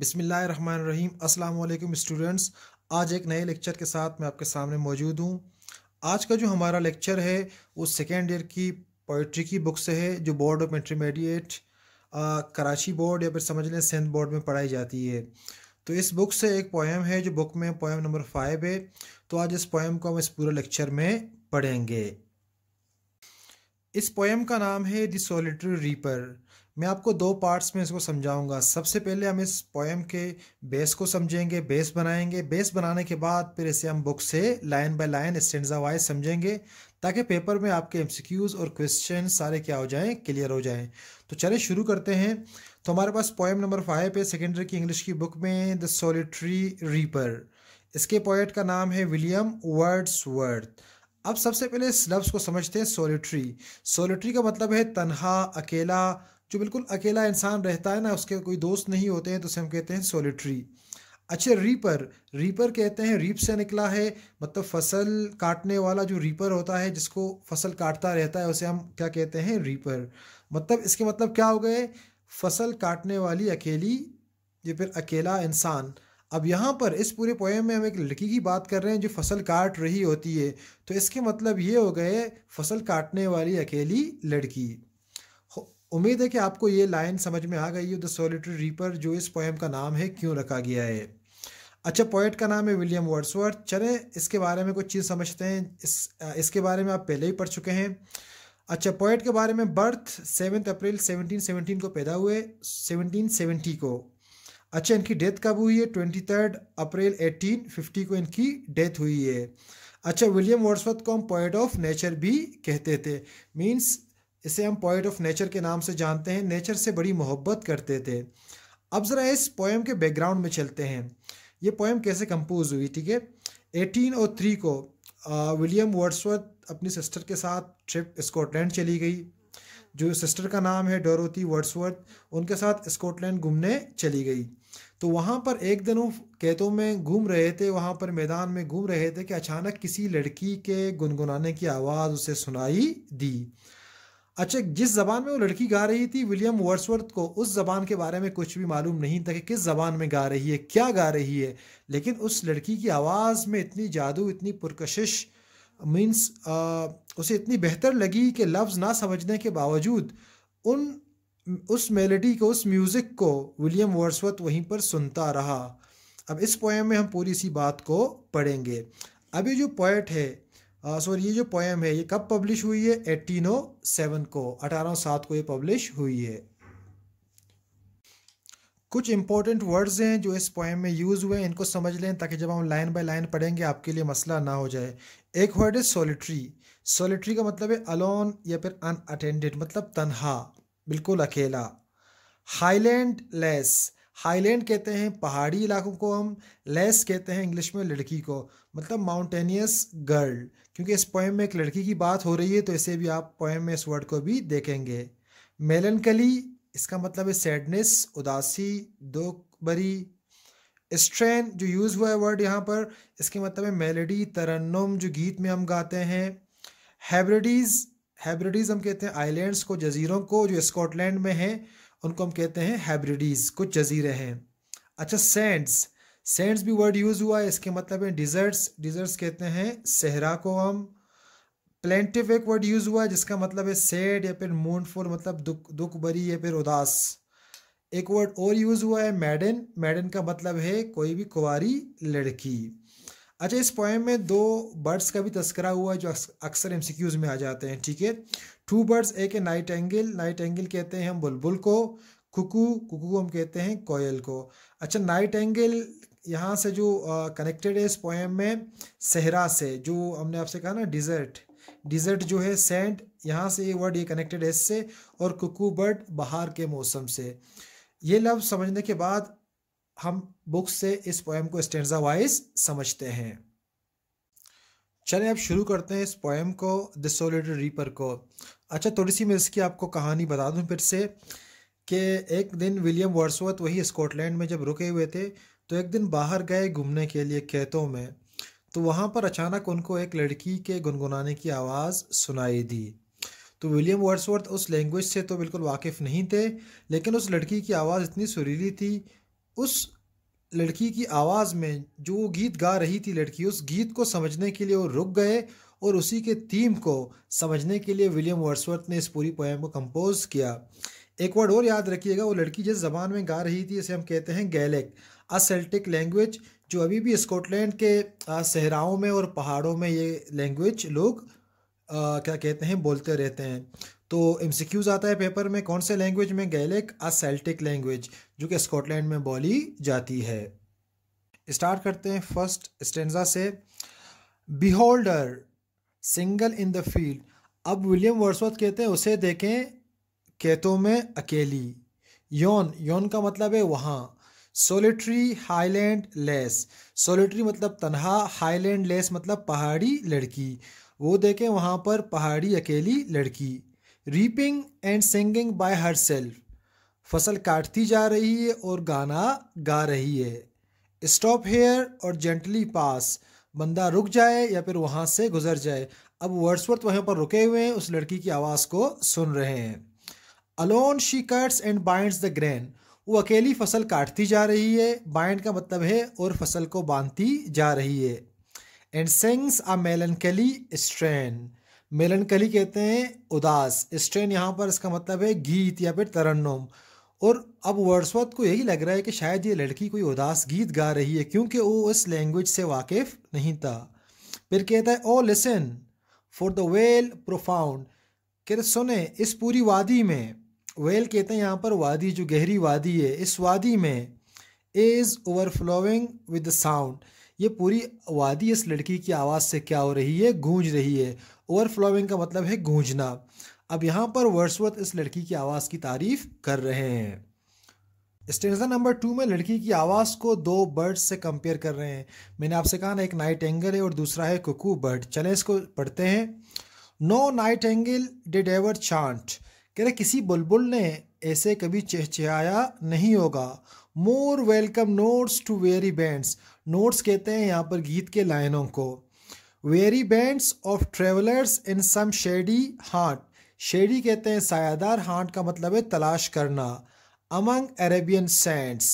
अस्सलाम वालेकुम स्टूडेंट्स आज एक नए लेक्चर के साथ मैं आपके सामने मौजूद हूँ आज का जो हमारा लेक्चर है वो सेकेंड ईयर की पोइट्री की बुक से है जो board of intermediate Karachi board या फिर समझ लें सिंध बोर्ड में पढ़ाई जाती है तो इस बुक से एक पोएम है जो बुक में पोएम नंबर फाइव है तो आज इस पोएम को हम इस पूरे लेक्चर में पढ़ेंगे इस पोएम का नाम है द सोलिटरी रीपर मैं आपको दो पार्ट्स में इसको समझाऊंगा सबसे पहले हम इस पोएम के बेस को समझेंगे बेस बनाएंगे बेस बनाने के बाद फिर इसे हम बुक से line by line stanza wise समझेंगे ताकि पेपर में आपके एमसीक्यूज़ और क्वेश्चन सारे क्या हो जाएं क्लियर हो जाएं तो चले शुरू करते हैं तो हमारे पास पोएम नंबर फाइव है सेकेंडरी की इंग्लिश की बुक में द सोलिट्री रीपर इसके पोइट का नाम है विलियम वर्ड्स वर्थ अब सबसे पहले इस लफ्ज़ को समझते हैं सोलिट्री सोलिट्री का मतलब है तनहा अकेला जो बिल्कुल अकेला इंसान रहता है ना उसके कोई दोस्त नहीं होते हैं तो उसे हम कहते हैं सोलिट्री अच्छा रीपर रीपर कहते हैं रीप से निकला है मतलब फसल काटने वाला जो रीपर होता है जिसको फसल काटता रहता है उसे हम क्या कहते हैं रीपर मतलब इसके मतलब क्या हो गए फसल काटने वाली अकेली या फिर अकेला इंसान अब यहाँ पर इस पूरे पोएम में हम एक लड़की की बात कर रहे हैं जो फसल काट रही होती है तो इसके मतलब ये हो गए फसल काटने वाली अकेली लड़की उम्मीद है कि आपको ये लाइन समझ में आ गई है द सोलिटरी रीपर जो इस पोएम का नाम है क्यों रखा गया है अच्छा पोइट का नाम है विलियम वर्ड्सवर्थ चले इसके बारे में कुछ चीज़ समझते हैं इस इसके बारे में आप पहले ही पढ़ चुके हैं अच्छा पोइट के बारे में बर्थ सेवन अप्रैल 1717 को पैदा हुए 1770 को अच्छा इनकी डेथ कब हुई है twenty third April eighteen fifty को इनकी डेथ हुई है अच्छा विलियम वर्ड्सवर्थ को हम पोइट ऑफ नेचर भी कहते थे मीन्स इसे हम पोइट ऑफ नेचर के नाम से जानते हैं नेचर से बड़ी मोहब्बत करते थे अब ज़रा इस पोएम के बैकग्राउंड में चलते हैं ये पोएम कैसे कंपोज हुई ठीक है एटीन और थ्री को विलियम वर्ड्सवर्थ अपनी सिस्टर के साथ ट्रिप स्कॉटलैंड चली गई जो सिस्टर का नाम है डोरोथी वर्ड्सवर्थ उनके साथ स्कॉटलैंड घूमने चली गई तो वहाँ पर एक दिन वो कैतों में घूम रहे थे वहाँ पर मैदान में घूम रहे थे कि अचानक किसी लड़की के गुनगुनाने की आवाज़ उसे सुनाई दी अच्छा जिस ज़बान में वो लड़की गा रही थी विलियम वर्सवर्थ को उस ज़बान के बारे में कुछ भी मालूम नहीं था कि किस ज़बान में गा रही है क्या गा रही है लेकिन उस लड़की की आवाज़ में इतनी जादू इतनी पुरकशिश मीन्स उसे इतनी बेहतर लगी कि लफ्ज़ ना समझने के बावजूद उन उस मेलोडी को उस म्यूज़िक को विलियम वर्सवर्थ वहीं पर सुनता रहा अब इस पोएम में हम पूरी सी बात को पढ़ेंगे अब ये जो पोएट है सॉरी ये जो पोएम है ये कब पब्लिश हुई है एटीन ओ सेवन को अठारह सात को ये पब्लिश हुई है कुछ इंपॉर्टेंट वर्ड्स हैं जो इस पोएम में यूज़ हुए हैं इनको समझ लें ताकि जब हम लाइन बाय लाइन पढ़ेंगे आपके लिए मसला ना हो जाए एक वर्ड है सॉलिट्री सॉलिट्री का मतलब है अलोन या फिर अनअटेंडेड मतलब तनहा बिल्कुल अकेला हाईलैंड लेस हाईलैंड कहते हैं पहाड़ी इलाकों को हम लेस कहते हैं इंग्लिश में लड़की को मतलब माउंटेनियस गर्ल क्योंकि इस पोएम में एक लड़की की बात हो रही है तो इसे भी आप पोएम में इस वर्ड को भी देखेंगे मेलनकली इसका मतलब है सैडनेस उदासी दुख बरी स्ट्रेन जो यूज़ हुआ है वर्ड यहाँ पर इसके मतलब है मेलेडी तरन्नम जो गीत में हम गाते हैं हैब्रिडीज़ हैब्रिडीज़ हम कहते हैं आइलैंड्स को जजीरों को जो स्कॉटलैंड में हैं उनको हम कहते हैं हैब्रिडीज़ कुछ जजीरे हैं अच्छा सैंड्स सैंड्स भी वर्ड यूज़ हुआ है इसके मतलब है डिजर्ट्स डिजर्ट्स कहते हैं सहरा को हम प्लेंटिव एक वर्ड यूज़ हुआ है जिसका मतलब है सैड या फिर मूनफुल मतलब दुख दुख भरी या फिर उदास एक वर्ड और यूज़ हुआ है मैडन मैडन का मतलब है कोई भी कुंवारी लड़की अच्छा इस पोएम में दो बर्ड्स का भी तस्करा हुआ है जो अक्सर क्यूज में आ जाते हैं ठीक है टू बर्ड्स एक है नाइट एंगल नाइट एंगल कहते हैं हम बुलबुल को कुकू कुकू को हम कहते हैं कोयल को अच्छा नाइट एंगल यहाँ से जो कनेक्टेड है इस पोएम में सहरा से जो हमने आपसे कहा ना डिज़र्ट डिज़र्ट जो है सेंट यहाँ से ये वर्ड ये कनेक्टेड है इससे और कुकू बर्ड बाहर के मौसम से ये लफ्ज़ समझने के बाद हम बुक से इस पोएम को स्टेंजा वाइज समझते हैं चलें अब शुरू करते हैं इस पोएम को द रीपर को अच्छा थोड़ी सी मैं इसकी आपको कहानी बता दूं फिर से कि एक दिन विलियम वर्सवर्थ वही स्कॉटलैंड में जब रुके हुए थे तो एक दिन बाहर गए घूमने के लिए खेतों में तो वहाँ पर अचानक उनको एक लड़की के गुनगुनाने की आवाज़ सुनाई दी तो विलियम वर्सवर्थ उस लैंग्वेज से तो बिल्कुल वाकिफ़ नहीं थे लेकिन उस लड़की की आवाज़ इतनी सुरीली थी उस लड़की की आवाज़ में जो वो गीत गा रही थी लड़की उस गीत को समझने के लिए वो रुक गए और उसी के थीम को समझने के लिए विलियम वर्सवर्थ ने इस पूरी पोएम को कंपोज किया एक वर्ड और याद रखिएगा वो लड़की जिस जबान में गा रही थी इसे हम कहते हैं गैलिक अ सेल्टिक लैंग्वेज जो अभी भी स्कॉटलैंड के सहराओं में और पहाड़ों में ये लैंग्वेज लोग आ, क्या कहते हैं बोलते रहते हैं तो एम आता है पेपर में कौन से लैंग्वेज में गैलिक अ सेल्टिक लैंग्वेज जो कि स्कॉटलैंड में बोली जाती है स्टार्ट करते हैं फर्स्ट स्टेंजा से behold her single in the field अब विलियम वर्सवर्थ कहते हैं उसे देखें खेतों में अकेली यौन यौन का मतलब है वहाँ सोलिट्री हाईलैंड लेस सोलिट्री मतलब तनहा हाईलैंड लेस मतलब पहाड़ी लड़की वो देखें वहाँ पर पहाड़ी अकेली लड़की reaping and singing by herself फसल काटती जा रही है और गाना गा रही है stop here or gently pass बंदा रुक जाए या फिर वहाँ से गुजर जाए अब वर्ड्सवर्थ वहीं पर रुके हुए हैं उस लड़की की आवाज़ को सुन रहे हैं alone she cuts and binds the grain वो अकेली फसल काटती जा रही है बाइंड का मतलब है और फसल को बांधती जा रही है and sings a melancholy strain melancholy कहते हैं उदास स्ट्रेन यहाँ पर इसका मतलब है गीत या फिर तरन्नम और अब वर्ड्सवर्थ को यही लग रहा है कि शायद ये लड़की कोई उदास गीत गा रही है क्योंकि वो इस लैंग्वेज से वाकिफ नहीं था फिर कहता है O listen for the vale profound कि सुने इस पूरी वादी में वेल कहते हैं यहाँ पर वादी जो गहरी वादी है इस वादी में is overflowing with the sound ये पूरी वादी इस लड़की की आवाज़ से क्या हो रही है गूंज रही है ओवरफ्लोइंग का मतलब है गूंजना अब यहाँ पर वर्सवर्थ इस लड़की की आवाज़ की तारीफ कर रहे हैं स्टेजा नंबर टू में लड़की की आवाज़ को दो बर्ड्स से कंपेयर कर रहे हैं मैंने आपसे कहा ना एक नाइट एंगल है और दूसरा है कुकू बर्ड चले इसको पढ़ते हैं no nightingale did ever chant कह रहे किसी बुलबुल ने ऐसे कभी चहचहाया नहीं होगा more welcome notes to weary bands notes कहते हैं यहाँ पर गीत के लाइनों को weary bands of travellers in some shady haunt shady कहते हैं सायादार हांट का मतलब है तलाश करना अमंग अरेबियन सैंड्स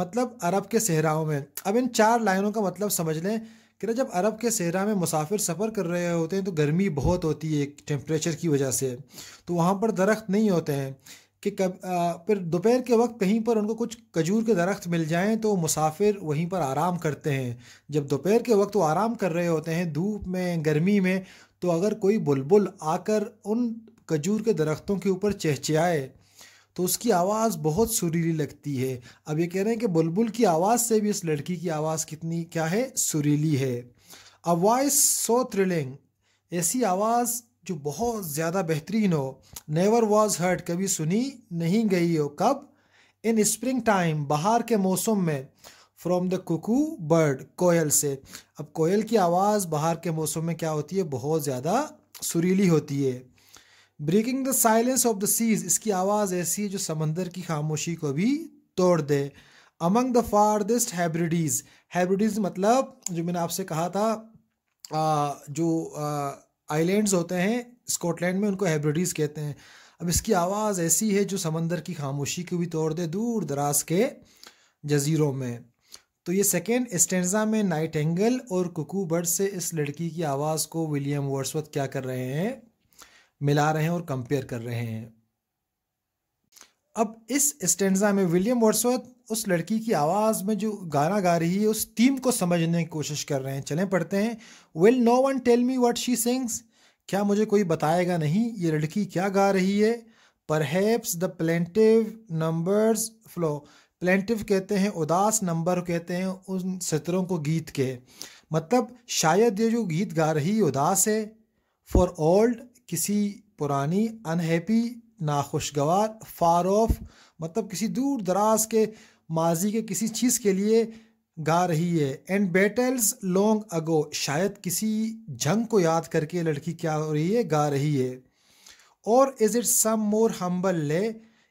मतलब अरब के सहराओं में अब इन चार लाइनों का मतलब समझ लें कि जब अरब के सहरा में मुसाफिर सफ़र कर रहे होते हैं तो गर्मी बहुत होती है टेम्परेचर की वजह से तो वहाँ पर दरख्त नहीं होते हैं कि कब फिर दोपहर के वक्त कहीं पर उनको कुछ खजूर के दरख्त मिल जाएं तो मुसाफिर वहीं पर आराम करते हैं जब दोपहर के वक्त वो आराम कर रहे होते हैं धूप में गर्मी में तो अगर कोई बुलबुल आकर उन खजूर के दरख्तों के ऊपर चहचहाए तो उसकी आवाज़ बहुत सुरीली लगती है अब ये कह रहे हैं कि बुलबुल की आवाज़ से भी इस लड़की की आवाज़ कितनी क्या है सुरीली है अ वॉइस सो थ्रिलिंग ऐसी आवाज़ जो बहुत ज़्यादा बेहतरीन हो नेवर वॉज हर्ट कभी सुनी नहीं गई हो कब इन स्प्रिंग टाइम बाहर के मौसम में फ्रॉम द कुकू बर्ड कोयल से अब कोयल की आवाज़ बाहर के मौसम में क्या होती है बहुत ज़्यादा सुरीली होती है breaking the silence of the seas इसकी आवाज़ ऐसी है जो समंदर की खामोशी को भी तोड़ दे among the farthest Hebrides Hebrides मतलब जो मैंने आपसे कहा था आ, जो आ, आइलैंड्स होते हैं स्कॉटलैंड में उनको हेब्रिडीज़ कहते हैं अब इसकी आवाज़ ऐसी है जो समंदर की खामोशी को भी तोड़ दे दूर दराज के जजीरों में तो ये सेकेंड स्टेंजा में नाइट एंगल और कुकू बर्ड से इस लड़की की आवाज़ को विलियम वर्सवत क्या कर रहे हैं मिला रहे हैं और कंपेयर कर रहे हैं अब इस स्टेंजा में विलियम वर्सवत उस लड़की की आवाज़ में जो गाना गा रही है उस थीम को समझने की कोशिश कर रहे हैं चलें पढ़ते हैं will no one tell me what she sings क्या मुझे कोई बताएगा नहीं ये लड़की क्या गा रही है perhaps the plaintive numbers flow plaintive कहते हैं उदास नंबर कहते हैं उन सितरों को गीत के मतलब शायद ये जो गीत गा रही है उदास है फॉर ओल्ड किसी पुरानी अनहैप्पी नाखुशगवार फार ऑफ मतलब किसी दूर दराज के माजी के किसी चीज़ के लिए गा रही है एंड बेटल्स लॉन्ग अगो शायद किसी जंग को याद करके लड़की क्या हो रही है गा रही है और is it some more humble lay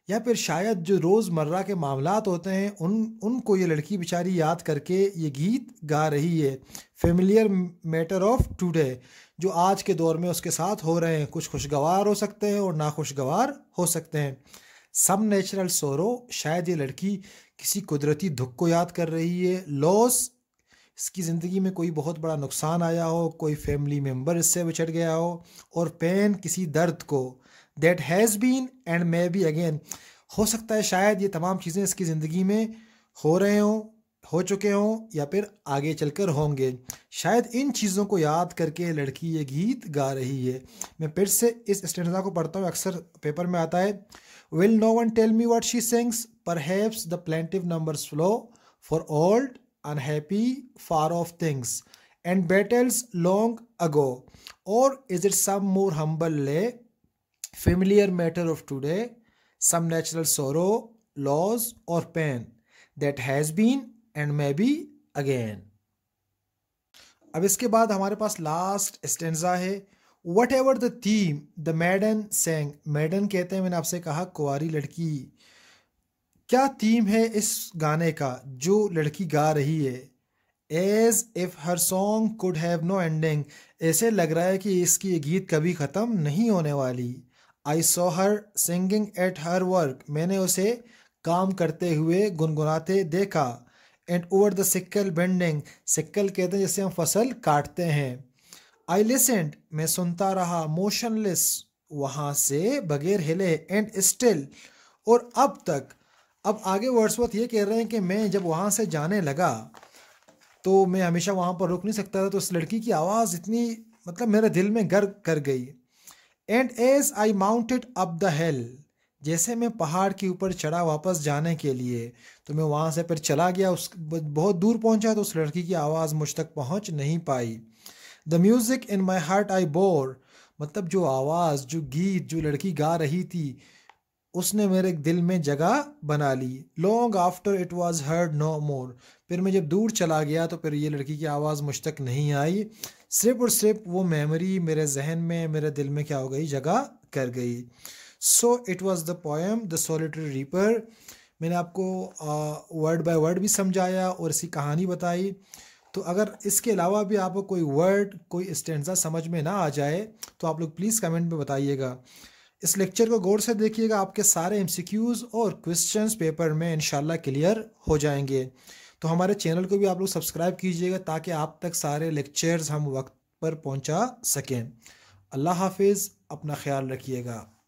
या फिर शायद जो रोज़मर्रा के मामला होते हैं उन उनको ये लड़की बेचारी याद करके ये गीत गा रही है फेमिलियर मैटर ऑफ टुडे जो आज के दौर में उसके साथ हो रहे हैं कुछ खुशगवार हो सकते हैं और नाखुशगवार हो सकते हैं सम नेचुरल सोरो शायद ये लड़की किसी कुदरती दुख को याद कर रही है लॉस इसकी ज़िंदगी में कोई बहुत बड़ा नुकसान आया हो कोई फैमिली मेम्बर इससे बिछड़ गया हो और पेन किसी दर्द को that has been and may be again हो सकता है शायद ये तमाम चीज़ें इसकी ज़िंदगी में हो रहे हों हो चुके हों या फिर आगे चलकर होंगे शायद इन चीज़ों को याद करके लड़की ये गीत गा रही है मैं फिर से इस स्टेंडा को पढ़ता हूँ अक्सर पेपर में आता है Will no one tell me what she sings? Perhaps the plaintive numbers flow for old, unhappy, far off things and battles long ago. Or is it some more humble lay, familiar matter of today, some natural sorrow, loss, or pain that has been and may be again? अब इसके बाद हमारे पास last stanza है what ever the theme the maiden sang maiden कहते हैं मैंने आपसे कहा कुआरी लड़की क्या थीम है इस गाने का जो लड़की गा रही है as if her song could have no ending ऐसे लग रहा है कि इसकी ये गीत कभी ख़त्म नहीं होने वाली I saw her singing at her work मैंने उसे काम करते हुए गुनगुनाते देखा and over the sickle bending sickle कहते हैं जैसे हम फसल काटते हैं आई लिसेंट मैं सुनता रहा मोशनलेस वहाँ से बगैर हिले एंड स्टिल और अब तक अब आगे वर्ड्सवर्थ ये कह रहे हैं कि मैं जब वहाँ से जाने लगा तो मैं हमेशा वहाँ पर रुक नहीं सकता था तो उस लड़की की आवाज़ इतनी मतलब मेरे दिल में गर कर गई and as I mounted up the hill जैसे मैं पहाड़ के ऊपर चढ़ा वापस जाने के लिए तो मैं वहाँ से फिर चला गया उस बहुत दूर पहुँचा तो उस लड़की की आवाज़ मुझ तक पहुँच नहीं पाई the music in my heart I bore मतलब जो आवाज़ जो गीत जो लड़की गा रही थी उसने मेरे दिल में जगह बना ली long after it was heard no more फिर मैं जब दूर चला गया तो फिर ये लड़की की आवाज़ मुझ तक नहीं आई सिर्फ और सिर्फ वो मेमोरी मेरे जहन में मेरे दिल में क्या हो गई जगह कर गई so it was the poem the solitary reaper मैंने आपको वर्ड बाय वर्ड भी समझाया और इसी कहानी बताई तो अगर इसके अलावा भी आपको कोई वर्ड कोई स्टेंजा समझ में ना आ जाए तो आप लोग प्लीज़ कमेंट में बताइएगा इस लेक्चर को गौर से देखिएगा आपके सारे एम और क्वेश्चंस पेपर में इनशाला क्लियर हो जाएंगे तो हमारे चैनल को भी आप लोग सब्सक्राइब कीजिएगा ताकि आप तक सारे लेक्चर्स हम वक्त पर पहुंचा सकें अल्लाह हाफिज़ अपना ख्याल रखिएगा